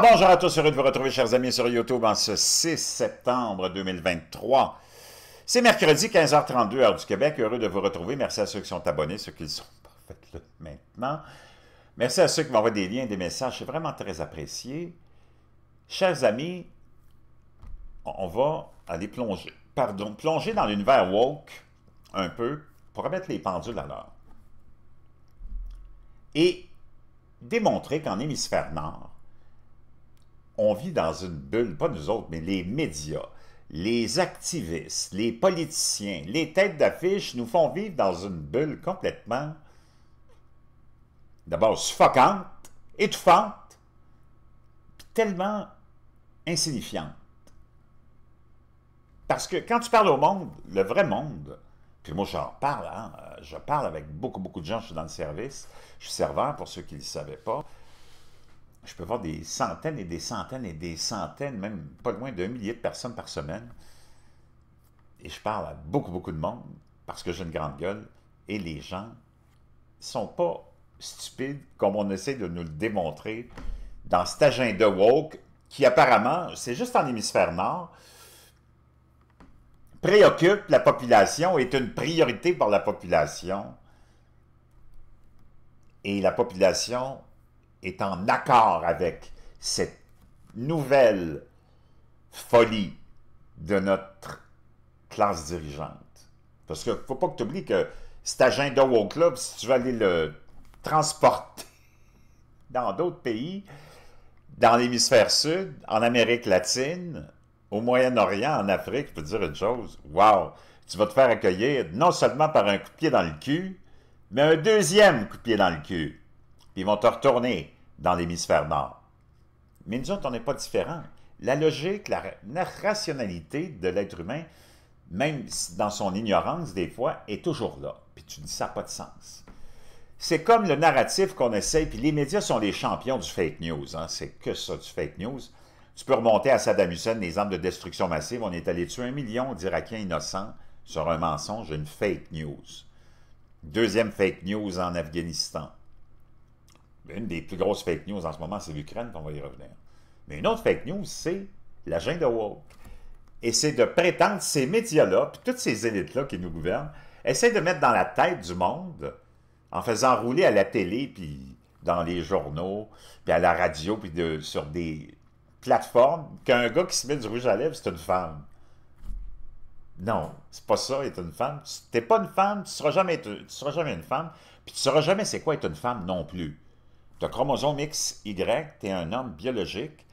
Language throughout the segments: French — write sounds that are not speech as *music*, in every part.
bonjour à tous, heureux de vous retrouver, chers amis, sur YouTube en ce 6 septembre 2023. C'est mercredi, 15h32, heure du Québec. Heureux de vous retrouver. Merci à ceux qui sont abonnés, ceux qui ne sont pas, faites maintenant. Merci à ceux qui m'envoient des liens, des messages, c'est vraiment très apprécié. Chers amis, on va aller plonger, pardon, plonger dans l'univers woke un peu pour remettre les pendules à l'heure. Et démontrer qu'en hémisphère nord, on vit dans une bulle, pas nous autres, mais les médias, les activistes, les politiciens, les têtes d'affiche nous font vivre dans une bulle complètement, d'abord suffocante, étouffante, puis tellement insignifiante. Parce que quand tu parles au monde, le vrai monde, puis moi j'en parle, hein, je parle avec beaucoup, beaucoup de gens, je suis dans le service, je suis serveur pour ceux qui ne le savaient pas, je peux voir des centaines et des centaines et des centaines, même pas loin d'un millier de personnes par semaine. Et je parle à beaucoup, beaucoup de monde parce que j'ai une grande gueule et les gens sont pas stupides comme on essaie de nous le démontrer dans cet agenda woke qui apparemment, c'est juste en hémisphère nord, préoccupe la population, est une priorité pour la population. Et la population est en accord avec cette nouvelle folie de notre classe dirigeante. Parce qu'il ne faut pas que tu oublies que cet agenda au club, si tu veux aller le transporter *laughs* dans d'autres pays, dans l'hémisphère sud, en Amérique latine, au Moyen-Orient, en Afrique, je peux dire une chose, wow, tu vas te faire accueillir non seulement par un coup de pied dans le cul, mais un deuxième coup de pied dans le cul puis ils vont te retourner dans l'hémisphère nord. Mais nous autres, on n'est pas différents. La logique, la, rationalité de l'être humain, même dans son ignorance des fois, est toujours là. Puis tu dis ça pas de sens. C'est comme le narratif qu'on essaie, puis les médias sont les champions du fake news. Hein. C'est que ça, du fake news. Tu peux remonter à Saddam Hussein, les armes de destruction massive. On est allé tuer un million d'Irakiens innocents sur un mensonge, une fake news. Deuxième fake news en Afghanistan une des plus grosses fake news en ce moment, c'est l'Ukraine, on va y revenir. Mais une autre fake news, c'est l'agenda woke. Et c'est de prétendre ces médias-là, puis toutes ces élites-là qui nous gouvernent, essaient de mettre dans la tête du monde, en faisant rouler à la télé, puis dans les journaux, puis à la radio, puis sur des plateformes, qu'un gars qui se met du rouge à lèvres, c'est une femme. Non, c'est pas ça, être une femme. Tu pas une femme, tu seras, jamais, jamais une femme, puis tu ne sauras jamais c'est quoi être une femme non plus. Tu chromosome XY, tu es un homme biologique.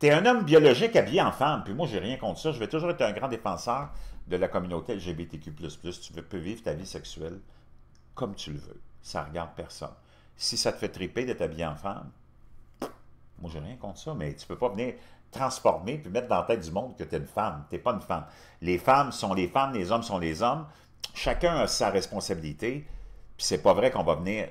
Tu es un homme biologique habillé en femme. Puis moi, j'ai rien contre ça. Je vais toujours être un grand défenseur de la communauté LGBTQ++. Tu peux vivre ta vie sexuelle comme tu le veux. Ça regarde personne. Si ça te fait triper d'être habillé en femme, moi, j'ai rien contre ça, mais tu peux pas venir transformer puis mettre dans la tête du monde que tu es une femme. Tu pas une femme. Les femmes sont les femmes, les hommes sont les hommes. Chacun a sa responsabilité. Puis c'est pas vrai qu'on va venir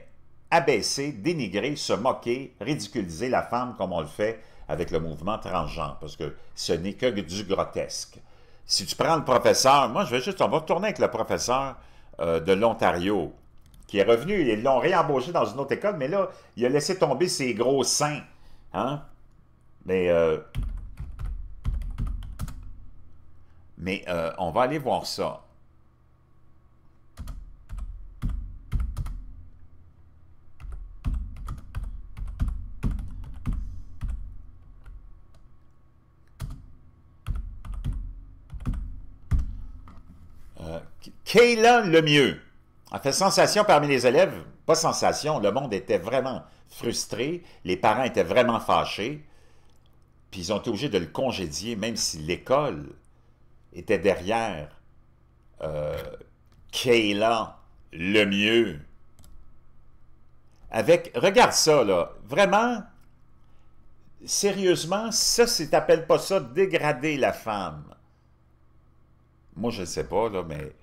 abaisser, dénigrer, se moquer, ridiculiser la femme comme on le fait avec le mouvement transgenre, parce que ce n'est que du grotesque. Si tu prends le professeur, moi je vais juste, on va retourner avec le professeur euh, de l'Ontario, qui est revenu, ils l'ont réembauché dans une autre école, mais là, il a laissé tomber ses gros seins. Hein? Mais, euh, mais euh, on va aller voir ça. Kayla mieux a fait sensation parmi les élèves. Pas sensation, le monde était vraiment frustré, les parents étaient vraiment fâchés, puis ils ont été obligés de le congédier, même si l'école était derrière euh, Kayla mieux Avec, regarde ça, là, vraiment, sérieusement, ça, si t'appelles pas ça dégrader la femme. Moi, je ne sais pas, là, mais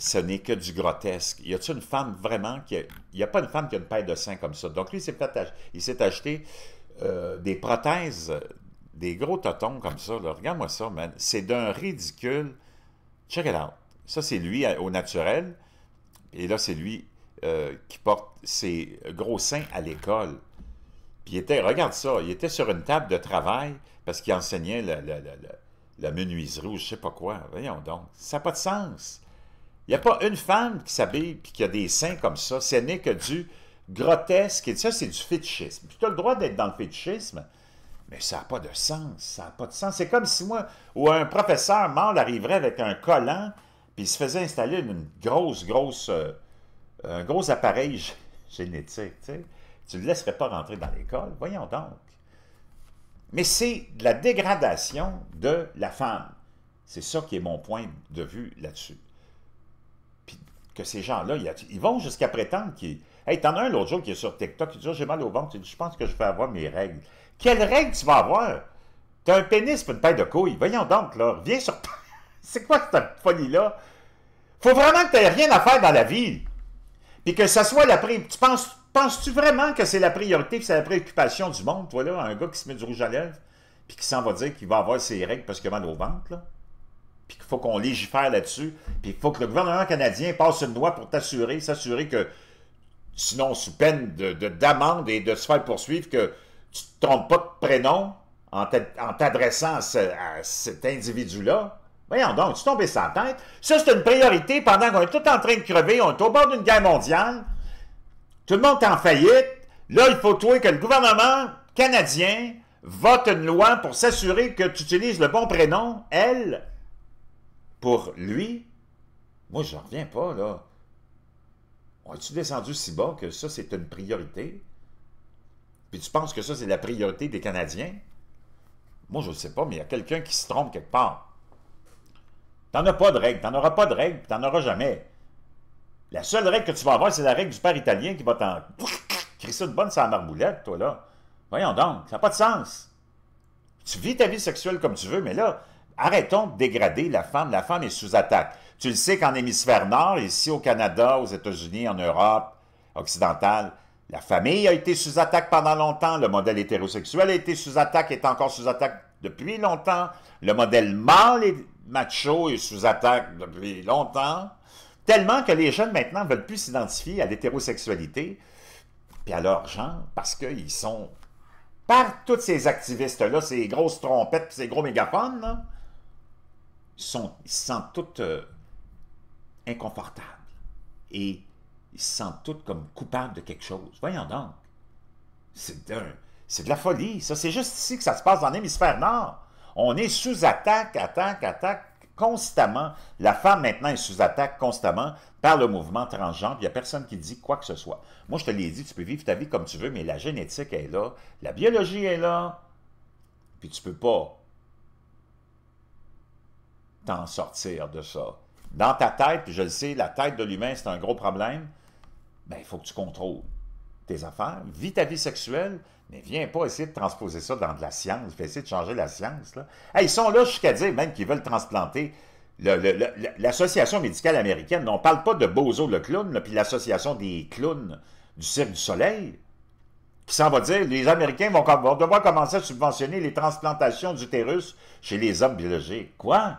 ce n'est que du grotesque. Y a-t-il une femme vraiment qui. Il n'y a pas une femme qui a une paire de seins comme ça. Donc, lui, il s'est acheté euh, des prothèses, des gros totons comme ça. Regarde-moi ça, man. C'est d'un ridicule. Check it out. Ça, c'est lui euh, au naturel. Et là, c'est lui euh, qui porte ses gros seins à l'école. Puis il était, regarde ça, il était sur une table de travail parce qu'il enseignait la, la, la, la menuiserie ou je sais pas quoi. Voyons donc, ça n'a pas de sens. Il n'y a pas une femme qui s'habille et qui a des seins comme ça. Ce n'est que du grotesque. Et ça, c'est du fétichisme. Tu as le droit d'être dans le fétichisme, mais ça n'a pas de sens. Ça n'a pas de sens. C'est comme si moi, ou un professeur mort arriverait avec un collant, puis il se faisait installer une grosse, grosse, euh, un gros appareil *laughs* génétique. Tu ne le laisserais pas rentrer dans l'école. Voyons donc. Mais c'est de la dégradation de la femme. C'est ça qui est mon point de vue là-dessus ces gens-là, ils vont jusqu'à prétendre qu'ils... Hey, t'en as un l'autre jour qui est sur TikTok, qui dit ah, j'ai mal au ventre », tu dis « je pense que je vais avoir mes règles ». Quelles règles tu vas avoir? T'as un pénis pour une paire de couilles. Voyons donc, là, reviens sur... *laughs* C'est quoi cette folie-là? Faut vraiment que t'aies rien à faire dans la vie. Puis que ça soit la priorité. Tu penses, penses-tu vraiment que c'est la priorité c'est la préoccupation du monde, toi, là, un gars qui se met du rouge à lèvres puis qui s'en va dire qu'il va avoir ses règles parce qu'il a mal au ventre, là? puis qu'il faut qu'on légifère là-dessus, puis il faut que le gouvernement canadien passe une loi pour t'assurer, s'assurer que, sinon sous peine d'amende de, et de se faire poursuivre, que tu ne trompes pas de prénom en t'adressant à, cet individu-là. Voyons donc, tu tombes sans tête. Ça, c'est une priorité pendant qu'on est tout en train de crever, on est au bord d'une guerre mondiale, tout le monde est en faillite. Là, il faut trouver que le gouvernement canadien vote une loi pour s'assurer que tu utilises le bon prénom, elle, pour lui, moi, je n'en reviens pas, là. On tu descendu si bas que ça, c'est une priorité? Puis tu penses que ça, c'est la priorité des Canadiens? Moi, je ne sais pas, mais il y a quelqu'un qui se trompe quelque part. T'en as pas de règle, t'en auras pas de règle, t'en auras jamais. La seule règle que tu vas avoir, c'est la règle du père italien qui va t'en... *laughs* Crisser une bonne sa marmoulette, toi, là. Voyons donc, ça n'a pas de sens. Tu vis ta vie sexuelle comme tu veux, mais là, Arrêtons de dégrader la femme. La femme est sous attaque. Tu le sais qu'en hémisphère nord, ici au Canada, aux États-Unis, en Europe occidentale, la famille a été sous attaque pendant longtemps. Le modèle hétérosexuel a été sous attaque, est encore sous attaque depuis longtemps. Le modèle mâle et macho est sous attaque depuis longtemps. Tellement que les jeunes maintenant veulent plus s'identifier à l'hétérosexualité puis à leur genre parce qu'ils sont par tous ces activistes-là, ces grosses trompettes, ces gros mégaphones, là, hein, ils se sentent tous euh, inconfortables et ils se sentent tous comme coupables de quelque chose. Voyons donc. C'est de la folie, ça. C'est juste ici que ça se passe dans l'hémisphère nord. On est sous attaque, attaque, attaque constamment. La femme, maintenant, est sous attaque constamment par le mouvement transgenre. Il n'y a personne qui dit quoi que ce soit. Moi, je te l'ai dit, tu peux vivre ta vie comme tu veux, mais la génétique est là, la biologie est là, puis tu peux pas sortir de ça. Dans ta tête, je le sais, la tête de l'humain, c'est un gros problème, ben, il faut que tu contrôles tes affaires, vis ta vie sexuelle, mais viens pas essayer de transposer ça dans de la science, fais essayer de changer la science. ils sont là jusqu'à dire même qu'ils veulent transplanter l'Association médicale américaine. On parle pas de Bozo le clown, puis l'Association des clowns du Cirque du Soleil, qui s'en va dire les Américains vont devoir commencer à subventionner les transplantations d'utérus chez les hommes biologiques. Quoi?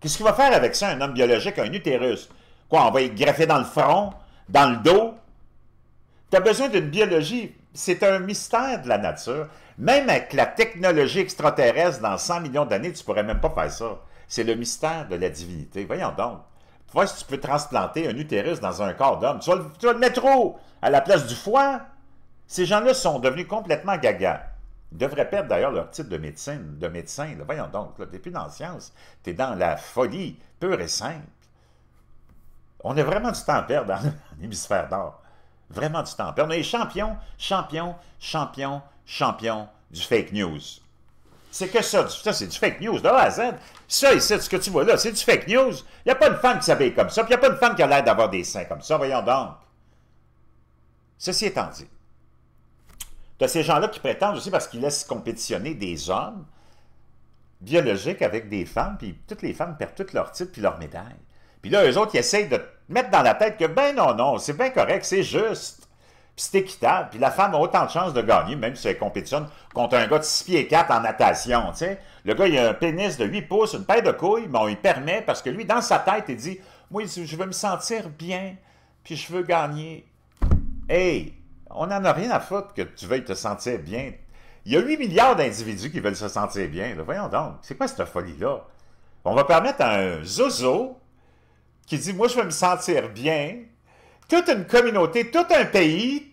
Qu'est-ce qu'il va faire avec ça, un homme biologique, un utérus? Quoi, on va y greffer dans le front, dans le dos? Tu as besoin d'une biologie. C'est un mystère de la nature. Même avec la technologie extraterrestre, dans 100 millions d'années, tu pourrais même pas faire ça. C'est le mystère de la divinité. Voyons donc. Tu vois si tu peux transplanter un utérus dans un corps d'homme. Tu, tu vas le mettre où? À la place du foie? Ces gens-là sont devenus complètement gaga. Ils devraient perdre d'ailleurs leur titre de médecine, de médecin. Voyons donc, tu n'es plus dans la science, tu es dans la folie pure et simple. On a vraiment du temps à perdre dans *laughs* l'hémisphère d'or. Vraiment du temps à perdre. On est champion, champion, champion, champion du fake news. C'est que ça, ça c'est du fake news, de A à Z. Ça, c'est ce que tu vois là, c'est du fake news. Il n'y a pas une femme qui s'habille comme ça, puis il n'y a pas une femme qui a l'air d'avoir des seins comme ça, voyons donc. Ceci étant dit, tu as ces gens-là qui prétendent aussi parce qu'ils laissent compétitionner des hommes biologiques avec des femmes, puis toutes les femmes perdent toutes leurs titres puis leurs médailles. Puis là, eux autres, ils essayent de mettre dans la tête que, ben non, non, c'est bien correct, c'est juste, puis c'est équitable, puis la femme a autant de chances de gagner, même si elle compétitionne contre un gars de 6 pieds 4 en natation, tu sais. Le gars, il a un pénis de 8 pouces, une paire de couilles, mais on lui permet, parce que lui, dans sa tête, il dit, moi, je veux me sentir bien, puis je veux gagner. Hey, on n'en a rien à foutre que tu veuilles te sentir bien. Il y a 8 milliards d'individus qui veulent se sentir bien. Voyons donc, c'est quoi cette folie-là? On va permettre à un zozo qui dit « Moi, je veux me sentir bien », toute une communauté, tout un pays,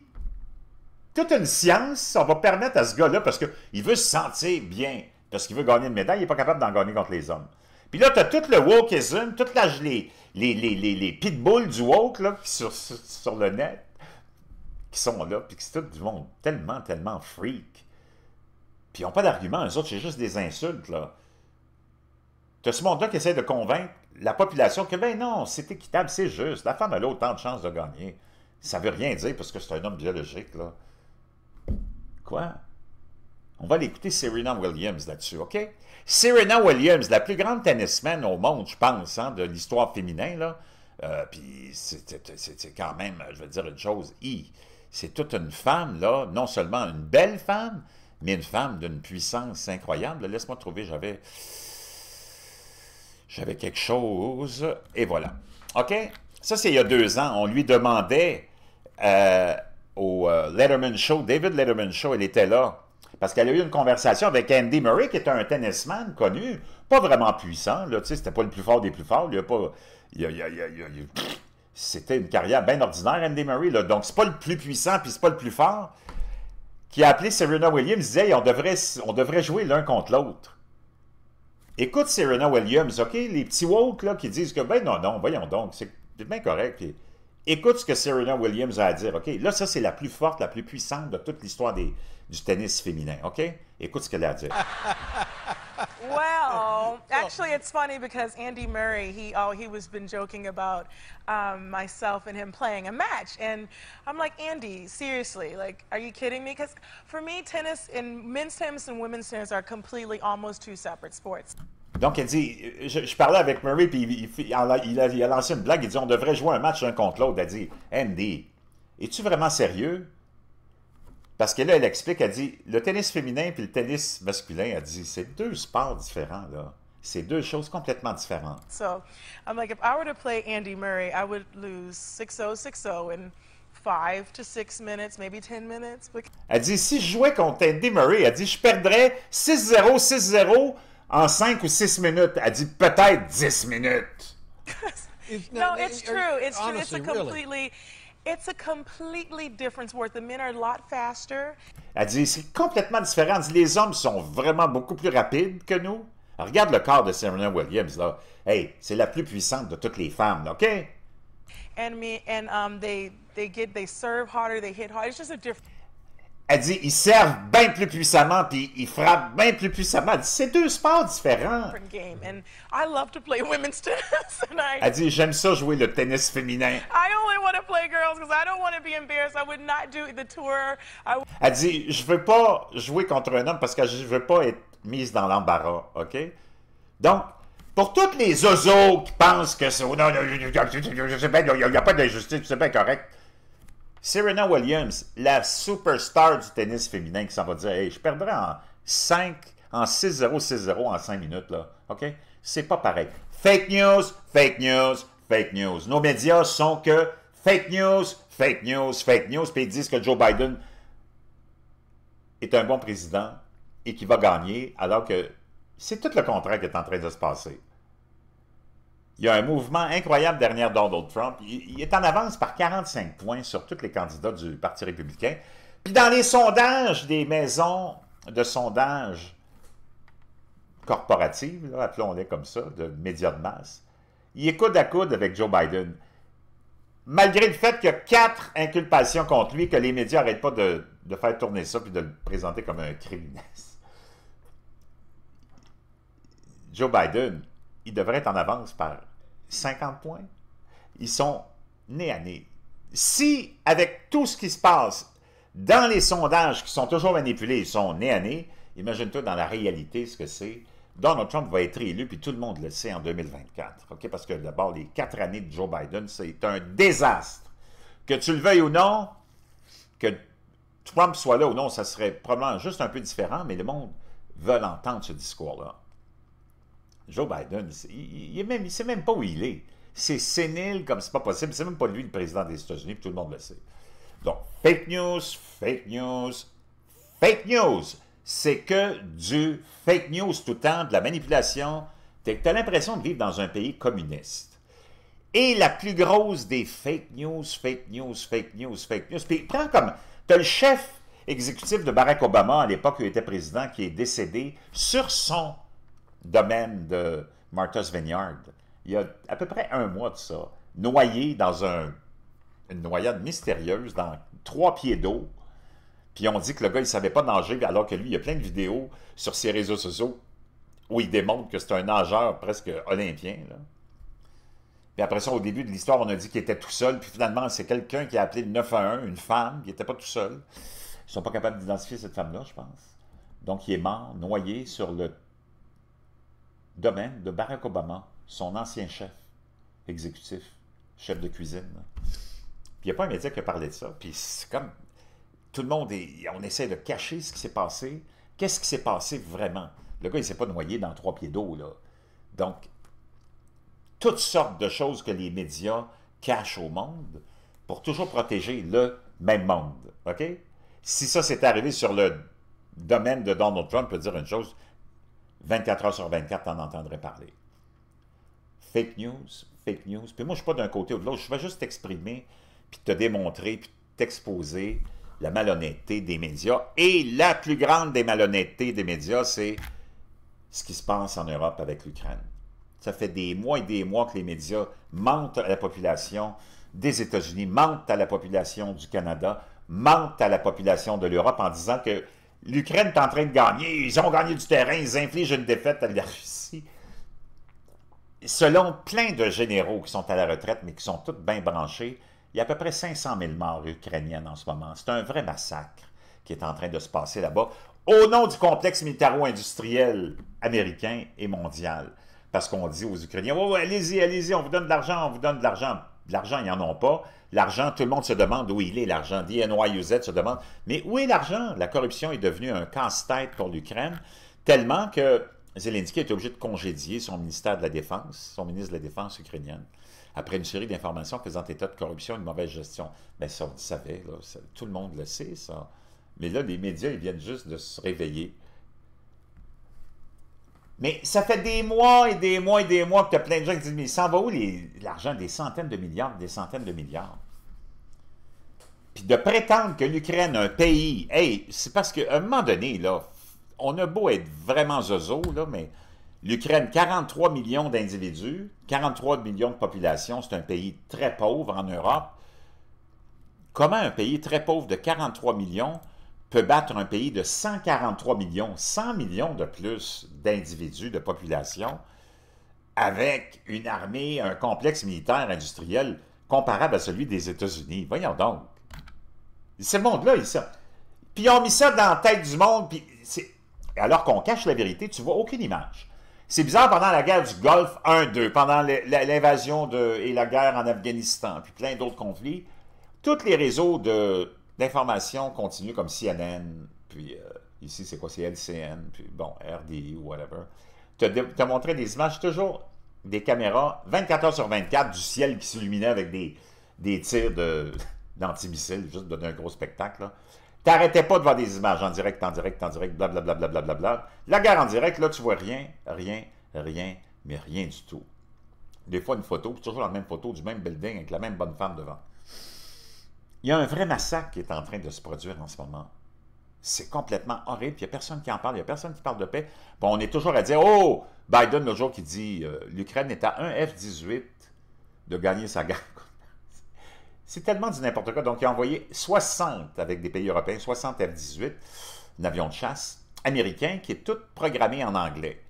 toute une science, on va permettre à ce gars-là, parce qu'il veut se sentir bien, parce qu'il veut gagner une médaille, il n'est pas capable d'en gagner contre les hommes. Puis là, tu as tout le wokeism, toutes les, les, les, les, pitbulls du woke là, sur, sur le net, qui sont là, puis que c'est tout du monde tellement, tellement freak. Puis ils n'ont pas d'argument, eux autres, c'est juste des insultes, là. T'as ce monde-là qui essaie de convaincre la population que, ben non, c'est équitable, c'est juste, la femme, a autant de chances de gagner. Ça veut rien dire parce que c'est un homme biologique, là. Quoi? On va l'écouter Serena Williams là-dessus, OK? Serena Williams, la plus grande tennisman au monde, je pense, hein, de l'histoire féminine, là. Euh, puis c'est quand même, je veux dire, une chose i c'est toute une femme, là, non seulement une belle femme, mais une femme d'une puissance incroyable. Laisse-moi trouver, j'avais... J'avais quelque chose, et voilà. OK? Ça, c'est il y a deux ans. On lui demandait au Letterman Show, David Letterman Show, elle était là, parce qu'elle a eu une conversation avec Andy Murray, qui était un tennisman connu, pas vraiment puissant, là, tu sais, c'était pas le plus fort des plus forts, il a pas... Il a, il a, il a c'était une carrière bien ordinaire, Andy Murray. Là. Donc, c'est pas le plus puissant, puis c'est pas le plus fort. Qui a appelé Serena Williams, disait on, devrait, on devrait jouer l'un contre l'autre. Écoute Serena Williams, OK? Les petits woke là, qui disent que, ben non, non, voyons donc, c'est bien correct. écoute ce que Serena Williams a à dire, OK? Là, ça, c'est la plus forte, la plus puissante de toute l'histoire du tennis féminin, OK? Écoute ce qu'elle a à dire. *laughs* *laughs* well, actually, it's funny because Andy Murray, he oh, he was been joking about um, myself and him playing a match, and I'm like, Andy, seriously, like, are you kidding me? Because for me, tennis and men's tennis and women's tennis are completely almost two separate sports. Donc, elle dit, je, je parlais avec Murray, puis il, il, a, il, a, lancé une blague. Il dit, on devrait jouer un match l'un contre l'autre. Elle dit, Andy, es-tu vraiment sérieux? Parce que là, elle explique, elle dit, le tennis féminin puis le tennis masculin, elle dit, c'est deux sports différents, là. C'est deux choses complètement différentes. Andy Murray, 6-0, 6-0 minutes, maybe 10 minutes. Elle dit, si je jouais contre Andy Murray, elle dit, je perdrais 6-0, 6-0 en 5 ou 6 minutes. Elle dit, peut-être 10 minutes. *laughs* Non, it's true. It's vrai, c'est it's completely... It's a completely different sport. The men are a lot faster. Elle dit, c'est complètement différent. les hommes sont vraiment beaucoup plus rapides que nous. regarde le corps de Serena Williams, là. Hey, c'est la plus puissante de toutes les femmes, OK? And me, and um, they, they get, they serve harder, they hit harder. It's just a different... Elle dit, ils servent bien plus puissamment, puis ils frappent bien plus puissamment. c'est deux sports différents. *laughs* Elle dit, j'aime ça jouer le tennis féminin. Elle dit, je veux pas jouer contre un homme parce que je veux pas être mise dans l'embarras, OK? Donc, pour toutes les oiseaux qui pensent que c'est... Oh non, non, non, bien pas Serena Williams, la superstar du tennis féminin qui s'en va dire hey, je perdrai en 5, en 6-0, 6-0 en 5 minutes, là. OK? C'est pas pareil. Fake news, fake news, fake news. Nos médias sont que fake news, fake news, fake news, puis ils disent que Joe Biden est un bon président et qu'il va gagner, alors que c'est tout le contraire qui est en train de se passer. Il y a un mouvement incroyable derrière Donald Trump. Il, est en avance par 45 points sur tous les candidats du Parti républicain. Puis dans les sondages des maisons de sondage corporatives, appelons-les comme ça, de médias de masse, il est coude à coude avec Joe Biden. Malgré le fait qu'il y a quatre inculpations contre lui, que les médias n'arrêtent pas de, de faire tourner ça puis de le présenter comme un criminel. *laughs* Joe Biden, ils devraient être en avance par 50 points. Ils sont nés à nez. Si, avec tout ce qui se passe dans les sondages qui sont toujours manipulés, ils sont nés à nez, imagine-toi dans la réalité ce que c'est. Donald Trump va être élu, puis tout le monde le sait, en 2024. Ok, Parce que d'abord, les quatre années de Joe Biden, c'est un désastre. Que tu le veuilles ou non, que Trump soit là ou non, ça serait probablement juste un peu différent, mais le monde veut entendre ce discours-là. Joe Biden, il, ne il sait même pas où il est. C'est sénile comme c'est pas possible. C'est même pas lui le président des États-Unis, tout le monde le sait. Donc, fake news, fake news, fake news. C'est que du fake news tout le temps, de la manipulation. Tu as l'impression de vivre dans un pays communiste. Et la plus grosse des fake news, fake news, fake news, fake news. Puis prends comme, tu as le chef exécutif de Barack Obama à l'époque où il était président qui est décédé sur son domaine de Martha's Vineyard, il y a à peu près un mois de ça, noyé dans un, une noyade mystérieuse, dans trois pieds d'eau, puis on dit que le gars, il ne savait pas nager, alors que lui, il y a plein de vidéos sur ses réseaux sociaux où il démontre que c'est un nageur presque olympien. Puis après ça, au début de l'histoire, on a dit qu'il était tout seul. Puis finalement, c'est quelqu'un qui a appelé le 911, une femme, qui n'était pas tout seul. Ils ne sont pas capables d'identifier cette femme-là, je pense. Donc, il est mort, noyé sur le domaine de Barack Obama, son ancien chef exécutif, chef de cuisine. Puis il n'y a pas un média qui a parlé de ça. Puis c'est comme tout le monde, est, on essaie de cacher ce qui s'est passé. Qu'est-ce qui s'est passé vraiment? Le gars, il ne s'est pas noyé dans trois pieds d'eau. là. Donc, toutes sortes de choses que les médias cachent au monde pour toujours protéger le même monde. OK? Si ça s'est arrivé sur le domaine de Donald Trump, peut dire une chose, 24 heures sur 24, tu en entendrais parler. Fake news, fake news. Puis moi, je ne suis pas d'un côté ou de l'autre. Je vais juste t'exprimer, puis te démontrer, puis t'exposer la malhonnêteté des médias. Et la plus grande des malhonnêtetés des médias, c'est ce qui se passe en Europe avec l'Ukraine. Ça fait des mois et des mois que les médias mentent à la population des États-Unis, mentent à la population du Canada, mentent à la population de l'Europe en disant que L'Ukraine est en train de gagner, ils ont gagné du terrain, ils infligent une défaite à la Russie. Selon plein de généraux qui sont à la retraite, mais qui sont tous bien branchés, il y a à peu près 500 000 morts ukrainiennes en ce moment. C'est un vrai massacre qui est en train de se passer là-bas, au nom du complexe militaro-industriel américain et mondial. Parce qu'on dit aux Ukrainiens, oh, allez-y, allez-y, on vous donne de l'argent, on vous donne de l'argent. L'argent, ils en ont pas. L'argent, tout le monde se demande où il est, l'argent. DNYUZ se demande, mais où est l'argent? La corruption est devenue un casse-tête pour l'Ukraine, tellement que Zelensky est obligé de congédier son ministère de la Défense, son ministre de la Défense ukrainienne, après une série d'informations faisant état de corruption et de mauvaise gestion. Mais ben, ça, on le savait, tout le monde le sait, ça. Mais là, les médias, ils viennent juste de se réveiller. Mais ça fait des mois et des mois et des mois que tu as plein de gens qui disent Mais ça va où l'argent des centaines de milliards, des centaines de milliards Puis de prétendre que l'Ukraine, un pays, hey, c'est parce qu'à un moment donné, là, on a beau être vraiment zozo, mais l'Ukraine, 43 millions d'individus, 43 millions de population, c'est un pays très pauvre en Europe. Comment un pays très pauvre de 43 millions peut battre un pays de 143 millions, 100 millions de plus d'individus, de population, avec une armée, un complexe militaire industriel comparable à celui des États-Unis. Voyons donc. Ce monde-là, ils Puis ils ont mis ça dans la tête du monde, alors qu'on cache la vérité, tu vois aucune image. C'est bizarre, pendant la guerre du Golfe 1-2, pendant l'invasion et la guerre en Afghanistan, puis plein d'autres conflits, tous les réseaux de d'informations continue comme CNN, puis euh, ici, c'est quoi, c'est LCN, puis bon, RDI, ou whatever, te, montré des images, toujours des caméras 24 heures sur 24 du ciel qui s'illuminait avec des, des tirs d'antimissiles, de, *laughs* juste donner un gros spectacle, T'arrêtais pas de voir des images en direct, en direct, en direct, blablabla, bla, bla. La gare en direct, là, tu vois rien, rien, rien, mais rien du tout. Des fois, une photo, puis toujours la même photo du même building avec la même bonne femme devant. Il y a un vrai massacre qui est en train de se produire en ce moment. C'est complètement horrible. Il n'y a personne qui en parle. Il n'y a personne qui parle de paix. Bon, on est toujours à dire, oh, Biden, le jour qui dit, euh, l'Ukraine est à 1 F-18 de gagner sa guerre. *laughs* C'est tellement du n'importe quoi. Donc, il a envoyé 60 avec des pays européens, 60 F-18, un avion de chasse américain qui est tout programmé en anglais.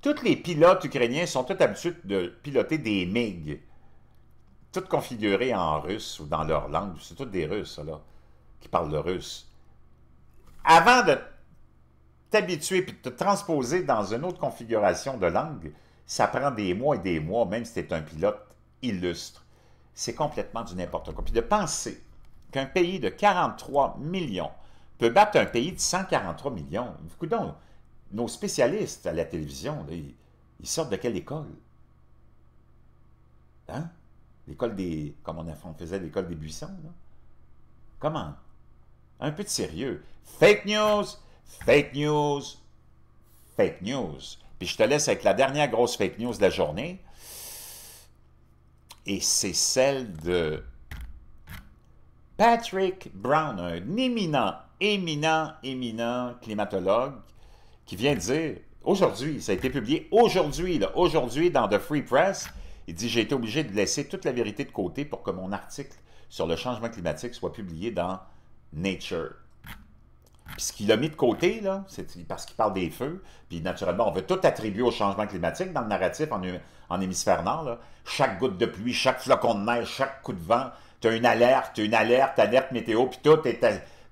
Tous les pilotes ukrainiens sont tous habitués de piloter des MiG tout configuré en russe ou dans leur langue. C'est tous des Russes, là, qui parlent le russe. Avant de t'habituer puis de te transposer dans une autre configuration de langue, ça prend des mois et des mois, même si tu es un pilote illustre. C'est complètement du n'importe quoi. Puis de penser qu'un pays de 43 millions peut battre un pays de 143 millions. donc, nos spécialistes à la télévision, ils sortent de quelle école? Hein? l'école des, comme on, faisait l'école des buissons. Là. Comment? Un peu de sérieux. Fake news, fake news, fake news. Puis je te laisse avec la dernière grosse fake news de la journée. Et c'est celle de Patrick Brown, un éminent, éminent, éminent climatologue qui vient dire, aujourd'hui, ça a été publié aujourd'hui, aujourd'hui dans The Free Press, il dit J'ai été obligé de laisser toute la vérité de côté pour que mon article sur le changement climatique soit publié dans Nature. Puis ce qu'il a mis de côté, là, c'est parce qu'il parle des feux, puis naturellement, on veut tout attribuer au changement climatique dans le narratif en, hémisphère nord. Chaque goutte de pluie, chaque flocon de neige, chaque coup de vent, tu as une alerte, une alerte, alerte météo, puis tout est,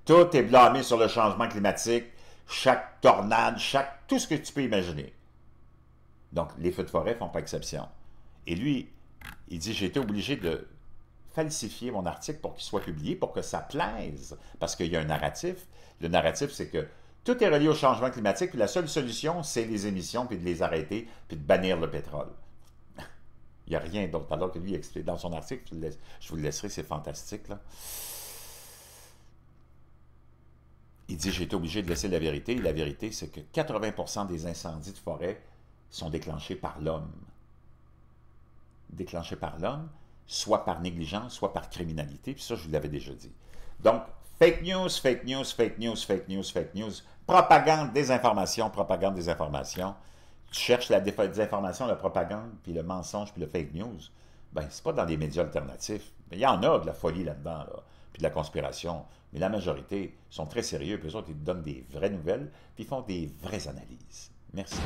tout est blâmé sur le changement climatique, chaque tornade, chaque tout ce que tu peux imaginer. Donc, les feux de forêt font pas exception. Et lui, il dit, j'ai été obligé de falsifier mon article pour qu'il soit publié, pour que ça plaise, parce qu'il y a un narratif. Le narratif, c'est que tout est relié au changement climatique, puis la seule solution, c'est les émissions, puis de les arrêter, puis de bannir le pétrole. *laughs* il n'y a rien d'autre. Alors que lui, explique dans son article, je vous le laisserai, c'est fantastique, Il dit, j'ai été obligé de laisser la vérité. la vérité, c'est que 80 des incendies de forêt sont déclenchés par l'homme déclenché par l'homme, soit par négligence, soit par criminalité, puis ça, je vous l'avais déjà dit. Donc, fake news, fake news, fake news, fake news, fake news, propagande, désinformation, propagande, désinformation. Tu cherches la désinformation, la propagande, puis le mensonge, puis le fake news. Ben, c'est pas dans des médias alternatifs. Il y en a de la folie là-dedans, là, puis de la conspiration. Mais la majorité sont très sérieux, puis eux autres, ils te donnent des vraies nouvelles, puis ils font des vraies analyses. Merci.